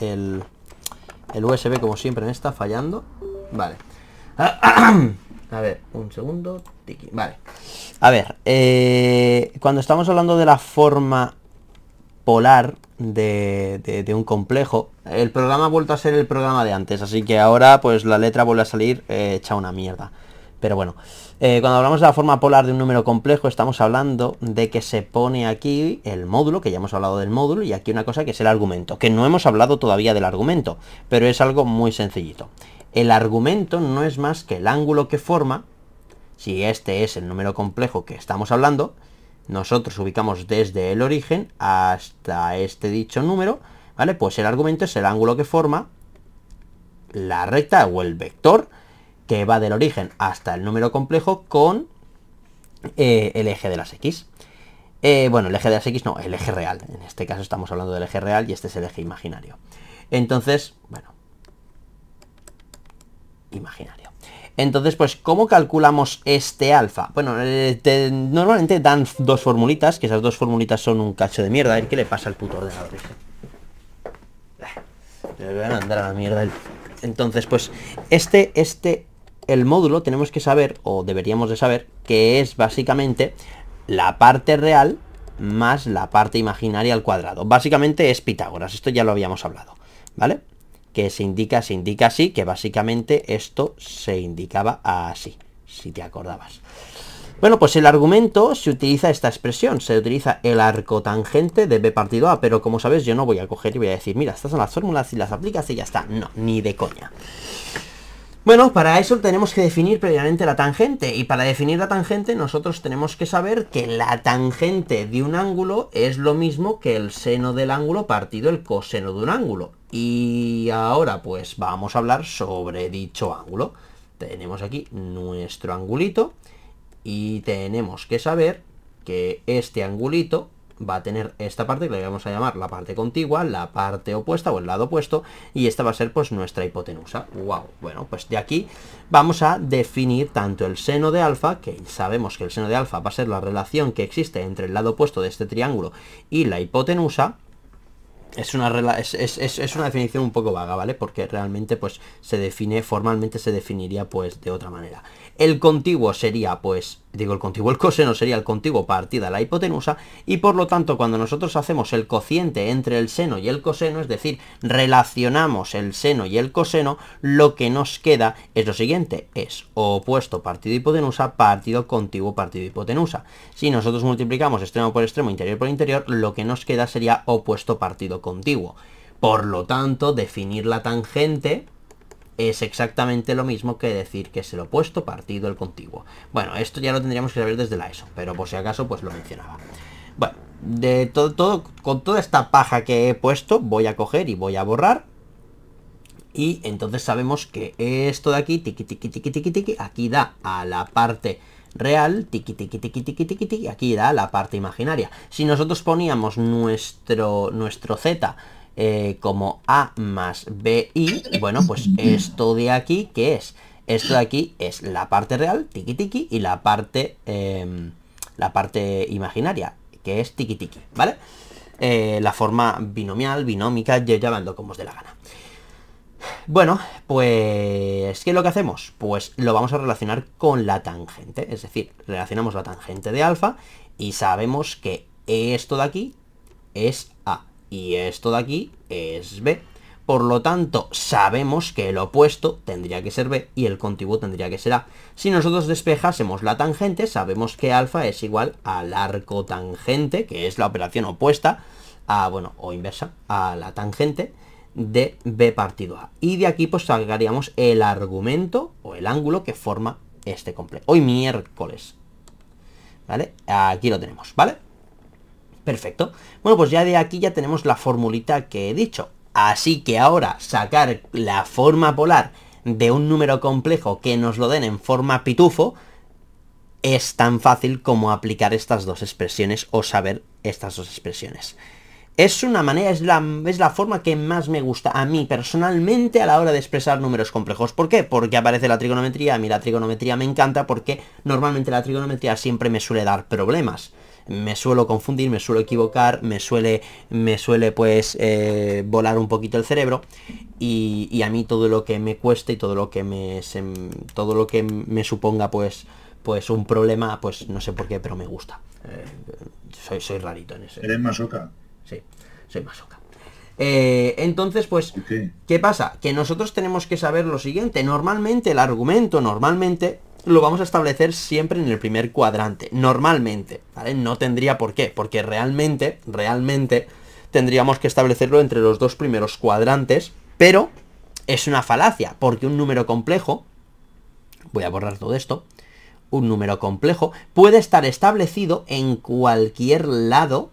el, USB como siempre me está fallando. Vale. A ver, un segundo. Vale. A ver, eh, cuando estamos hablando de la forma polar de, un complejo, el programa ha vuelto a ser el programa de antes, así que ahora pues la letra vuelve a salir eh, hecha una mierda. Pero bueno, eh, cuando hablamos de la forma polar de un número complejo, estamos hablando de que se pone aquí el módulo, que ya hemos hablado del módulo, y aquí una cosa que es el argumento, que no hemos hablado todavía del argumento, pero es algo muy sencillito. El argumento no es más que el ángulo que forma, si este es el número complejo que estamos hablando, nosotros ubicamos desde el origen hasta este dicho número, ¿vale? Pues el argumento es el ángulo que forma la recta o el vector, que va del origen hasta el número complejo con eh, el eje de las X. Eh, bueno, el eje de las X no, el eje real. En este caso estamos hablando del eje real y este es el eje imaginario. Entonces, bueno, imaginario. Entonces, pues, ¿cómo calculamos este alfa? Bueno, eh, normalmente dan dos formulitas, que esas dos formulitas son un cacho de mierda. A ver qué le pasa al puto ordenador. Le voy a mandar a la mierda. Entonces, pues, este, este el módulo tenemos que saber, o deberíamos de saber, que es básicamente la parte real más la parte imaginaria al cuadrado. Básicamente es Pitágoras, esto ya lo habíamos hablado, ¿vale? Que se indica, se indica así, que básicamente esto se indicaba así, si te acordabas. Bueno, pues el argumento se utiliza esta expresión, se utiliza el arco tangente de b partido a, pero como sabes yo no voy a coger y voy a decir, mira, estas son las fórmulas y las aplicas y ya está. No, ni de coña. Bueno, para eso tenemos que definir previamente la tangente, y para definir la tangente nosotros tenemos que saber que la tangente de un ángulo es lo mismo que el seno del ángulo partido el coseno de un ángulo. Y ahora pues vamos a hablar sobre dicho ángulo. Tenemos aquí nuestro angulito, y tenemos que saber que este angulito va a tener esta parte que le vamos a llamar la parte contigua, la parte opuesta o el lado opuesto y esta va a ser pues nuestra hipotenusa. ¡Wow! Bueno, pues de aquí vamos a definir tanto el seno de alfa, que sabemos que el seno de alfa va a ser la relación que existe entre el lado opuesto de este triángulo y la hipotenusa, es una, es, es, una definición un poco vaga, ¿vale? Porque realmente pues se define, formalmente se definiría pues de otra manera. El contiguo sería pues, digo el contiguo, el coseno sería el contiguo partida la hipotenusa y por lo tanto cuando nosotros hacemos el cociente entre el seno y el coseno, es decir, relacionamos el seno y el coseno, lo que nos queda es lo siguiente, es opuesto partido hipotenusa, partido contiguo partido hipotenusa. Si nosotros multiplicamos extremo por extremo, interior por interior, lo que nos queda sería opuesto partido contiguo. Por lo tanto, definir la tangente es exactamente lo mismo que decir que es el opuesto partido el contiguo. Bueno, esto ya lo tendríamos que saber desde la ESO, pero por si acaso pues lo mencionaba. Bueno, de todo, todo, con toda esta paja que he puesto voy a coger y voy a borrar. Y entonces sabemos que esto de aquí, tiqui, tiqui, tiqui, tiqui, tiqui, aquí da a la parte real, tiqui, tiqui, tiqui, tiqui, tiqui, tiqui, aquí da la parte imaginaria. Si nosotros poníamos nuestro, nuestro z eh, como a más bi, bueno, pues esto de aquí, ¿qué es? Esto de aquí es la parte real, tiqui, tiqui, y la parte, em, la parte imaginaria, que es tiqui, tiqui, ¿vale? Eh, la forma binomial, binómica, ya llevando como os dé la gana. Bueno, pues, ¿qué es lo que hacemos? Pues lo vamos a relacionar con la tangente, es decir, relacionamos la tangente de alfa y sabemos que esto de aquí es A y esto de aquí es B. Por lo tanto, sabemos que el opuesto tendría que ser B y el contiguo tendría que ser A. Si nosotros despejásemos la tangente, sabemos que alfa es igual al arco tangente, que es la operación opuesta, a, bueno, o inversa, a la tangente, de b partido a. Y de aquí pues sacaríamos el argumento o el ángulo que forma este complejo. Hoy miércoles. ¿Vale? Aquí lo tenemos, ¿vale? Perfecto. Bueno, pues ya de aquí ya tenemos la formulita que he dicho. Así que ahora sacar la forma polar de un número complejo que nos lo den en forma pitufo es tan fácil como aplicar estas dos expresiones o saber estas dos expresiones. Es una manera, es la, es la forma que más me gusta a mí personalmente a la hora de expresar números complejos. ¿Por qué? Porque aparece la trigonometría, a mí la trigonometría me encanta porque normalmente la trigonometría siempre me suele dar problemas me suelo confundir, me suelo equivocar, me suele, me suele pues eh, volar un poquito el cerebro y, a mí todo lo que me cueste y todo lo que me, todo lo que me suponga pues, pues un problema, pues no sé por qué, pero me gusta. Eh, soy, soy rarito en eso. Eres masoca sí, soy masoca. Eh, entonces, pues, ¿qué pasa? Que nosotros tenemos que saber lo siguiente. Normalmente el argumento, normalmente, lo vamos a establecer siempre en el primer cuadrante. Normalmente, ¿vale? No tendría por qué, porque realmente, realmente, tendríamos que establecerlo entre los dos primeros cuadrantes, pero es una falacia, porque un número complejo, voy a borrar todo esto, un número complejo puede estar establecido en cualquier lado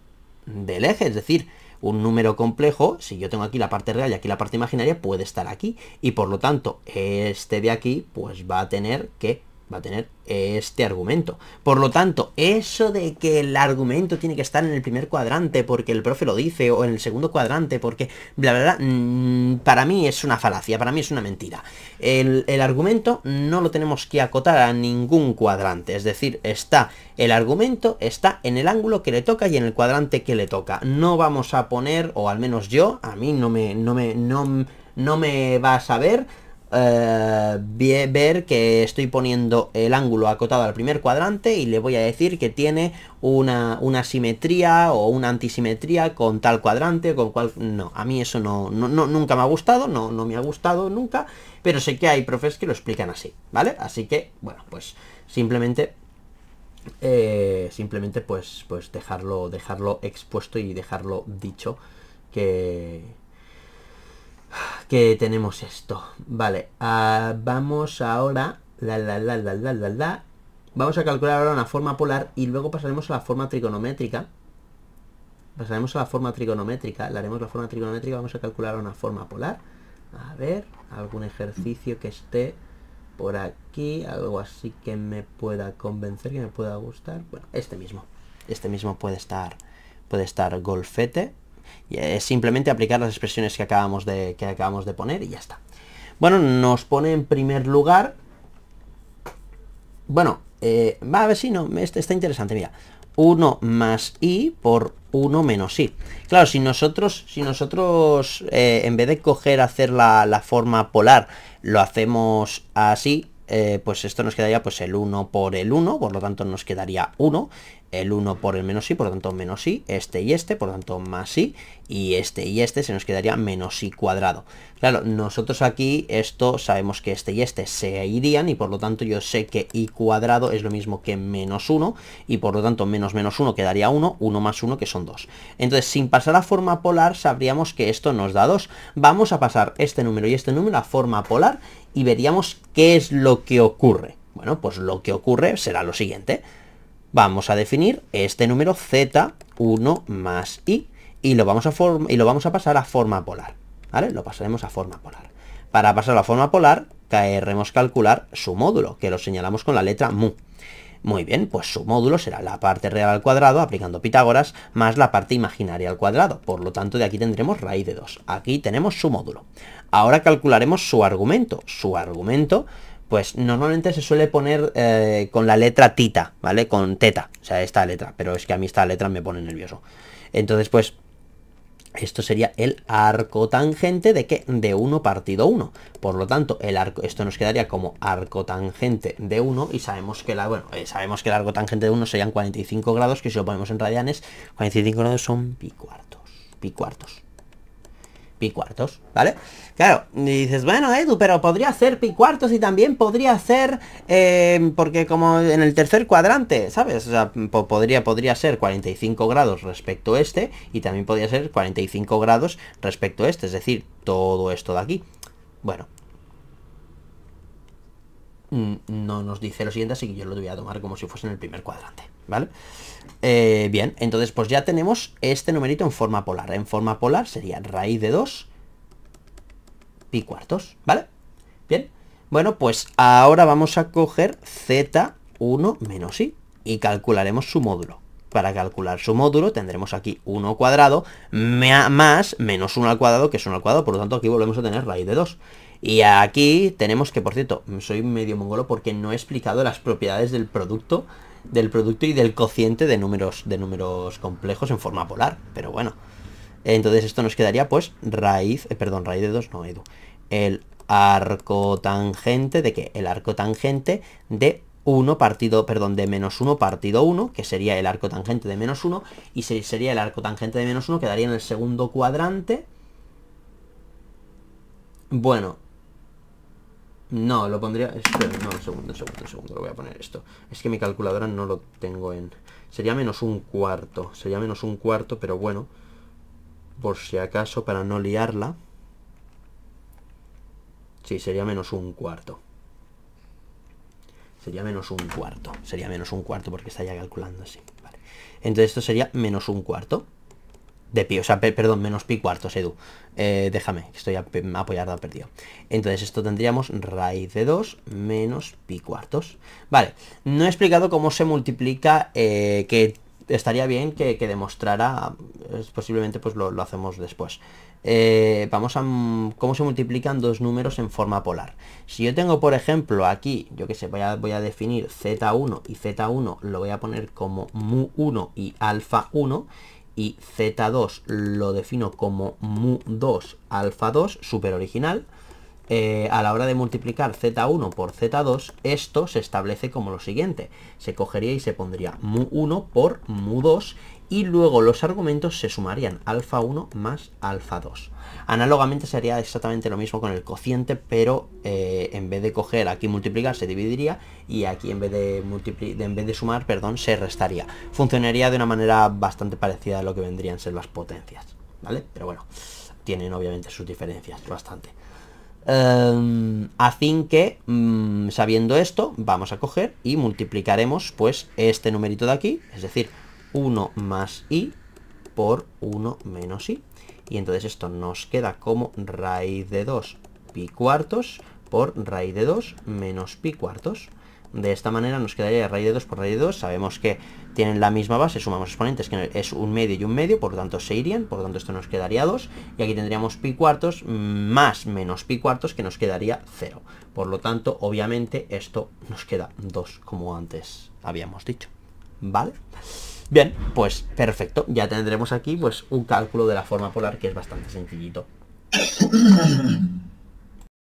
del eje, es decir, un número complejo, si yo tengo aquí la parte real y aquí la parte imaginaria, puede estar aquí. Y por lo tanto, este de aquí, pues va a tener que va a tener este argumento. Por lo tanto, eso de que el argumento tiene que estar en el primer cuadrante porque el profe lo dice, o en el segundo cuadrante porque bla, bla, bla, mm, para mí es una falacia, para mí es una mentira. El, argumento no lo tenemos que acotar a ningún cuadrante, es decir, está el argumento, está en el ángulo que le toca y en el cuadrante que le toca. No vamos a poner, o al menos yo, a mí no me, no me, no, no me va a saber eh, ver que estoy poniendo el ángulo acotado al primer cuadrante y le voy a decir que tiene una, simetría o una antisimetría con tal cuadrante, con cual... No, a mí eso no, nunca me ha gustado, no, no me ha gustado nunca, pero sé que hay profes que lo explican así, ¿vale? Así que, bueno, pues simplemente eh, simplemente pues pues dejarlo dejarlo expuesto y dejarlo dicho que que tenemos esto. Vale, ah, vamos ahora... La, la, la, la, la, la, Vamos a calcular ahora una forma polar y luego pasaremos a la forma trigonométrica. Pasaremos a la forma trigonométrica. Le haremos la forma trigonométrica. Vamos a calcular una forma polar. A ver, algún ejercicio que esté por aquí. Algo así que me pueda convencer, que me pueda gustar. Bueno, este mismo. Este mismo puede estar, puede estar golfete simplemente aplicar las expresiones que acabamos de, que acabamos de poner y ya está. Bueno, nos pone en primer lugar... Bueno, va eh, a ver si no, este está interesante, mira. 1 más i por 1 menos i. Claro, si nosotros, si nosotros eh, en vez de coger, hacer la, forma polar, lo hacemos así, eh, pues esto nos quedaría pues el 1 por el 1, por lo tanto nos quedaría 1, el 1 por el menos i, por lo tanto menos i, este y este, por lo tanto más i, y este y este se nos quedaría menos i cuadrado. Claro, nosotros aquí esto sabemos que este y este se irían y por lo tanto yo sé que i cuadrado es lo mismo que menos 1 y por lo tanto menos menos 1 quedaría 1, 1 más 1 que son 2. Entonces sin pasar a forma polar sabríamos que esto nos da 2. Vamos a pasar este número y este número a forma polar y veríamos qué es lo que ocurre. Bueno, pues lo que ocurre será lo siguiente vamos a definir este número z1 más i y lo vamos a, y lo vamos a pasar a forma polar. ¿Vale? Lo pasaremos a forma polar. Para pasar a forma polar, queremos calcular su módulo, que lo señalamos con la letra mu. Muy bien, pues su módulo será la parte real al cuadrado, aplicando Pitágoras, más la parte imaginaria al cuadrado. Por lo tanto, de aquí tendremos raíz de 2. Aquí tenemos su módulo. Ahora calcularemos su argumento. Su argumento pues normalmente se suele poner eh, con la letra tita, ¿vale? Con teta, o sea, esta letra, pero es que a mí esta letra me pone nervioso. Entonces, pues, esto sería el arco tangente de que de 1 partido 1. Por lo tanto, el arco, esto nos quedaría como arco tangente de 1 y sabemos que la, bueno, eh, sabemos que el arco tangente de 1 serían 45 grados, que si lo ponemos en radianes, 45 grados son pi cuartos, pi cuartos pi cuartos, ¿vale? Claro, dices, bueno, Edu, pero podría ser pi cuartos y también podría ser, em, porque como en el tercer cuadrante, ¿sabes? O sea, podría, podría ser 45 grados respecto a este y también podría ser 45 grados respecto a este, es decir, todo esto de aquí. Bueno, Mm, no nos dice lo siguiente, así que yo lo voy a tomar como si fuese en el primer cuadrante, ¿vale? Eh, bien, entonces pues ya tenemos este numerito en forma polar. En forma polar sería raíz de 2 pi cuartos, ¿vale? Bien, bueno, pues ahora vamos a coger z1 menos i y calcularemos su módulo. Para calcular su módulo tendremos aquí 1 cuadrado más menos 1 al cuadrado, que es 1 al cuadrado, por lo tanto aquí volvemos a tener raíz de 2. Y aquí tenemos que, por cierto, soy medio mongolo porque no he explicado las propiedades del producto del producto y del cociente de números de números complejos en forma polar, pero bueno. Entonces esto nos quedaría pues raíz, eh, perdón, raíz de 2 no, Edu. El arco tangente de que el arco tangente de 1 partido, perdón, de menos 1 partido 1, que sería el arco tangente de menos 1, y sería el arco tangente de menos 1, quedaría en el segundo cuadrante. Bueno, no, lo pondría... no, segundo, segundo, segundo, lo voy a poner esto. Es que mi calculadora no lo tengo en... Sería menos un cuarto, sería menos un cuarto, pero bueno. Por si acaso, para no liarla. Sí, sería menos un cuarto. Sería menos un cuarto, sería menos un cuarto porque está ya calculando así. Entonces esto sería menos un cuarto de pi, o sea, perdón, menos pi cuartos, Edu. Eh, déjame, que estoy apoyado perdido. Entonces esto tendríamos raíz de 2 menos pi cuartos. Vale, no he explicado cómo se multiplica, eh, que estaría bien que, demostrara, posiblemente pues lo, hacemos después. Eh, vamos a cómo se multiplican dos números en forma polar. Si yo tengo, por ejemplo, aquí, yo que sé, voy a, voy a definir z1 y z1 lo voy a poner como mu1 y alfa 1 y Z2 lo defino como mu2 alfa 2 super original eh, a la hora de multiplicar z1 por z2, esto se establece como lo siguiente. Se cogería y se pondría mu1 por mu2 y luego los argumentos se sumarían alfa 1 más alfa 2. Análogamente sería exactamente lo mismo con el cociente, pero eh, en vez de coger aquí multiplicar se dividiría y aquí en vez de, en vez de sumar perdón, se restaría. Funcionaría de una manera bastante parecida a lo que vendrían ser las potencias, ¿vale? Pero bueno, tienen obviamente sus diferencias bastante. Em, Así que, mm, sabiendo esto, vamos a coger y multiplicaremos pues este numerito de aquí, es decir, 1 más i por 1 menos i. Y entonces esto nos queda como raíz de 2 pi cuartos por raíz de 2 menos pi cuartos. De esta manera nos quedaría raíz de 2 por raíz de 2. Sabemos que tienen la misma base, sumamos exponentes, que es un medio y un medio, por lo tanto se irían, por lo tanto esto nos quedaría 2. Y aquí tendríamos pi cuartos mm, más menos pi cuartos, que nos quedaría 0. Por lo tanto, obviamente, esto nos queda 2, como antes habíamos dicho. ¿Vale? Bien, pues perfecto. Ya tendremos aquí pues un cálculo de la forma polar que es bastante sencillito.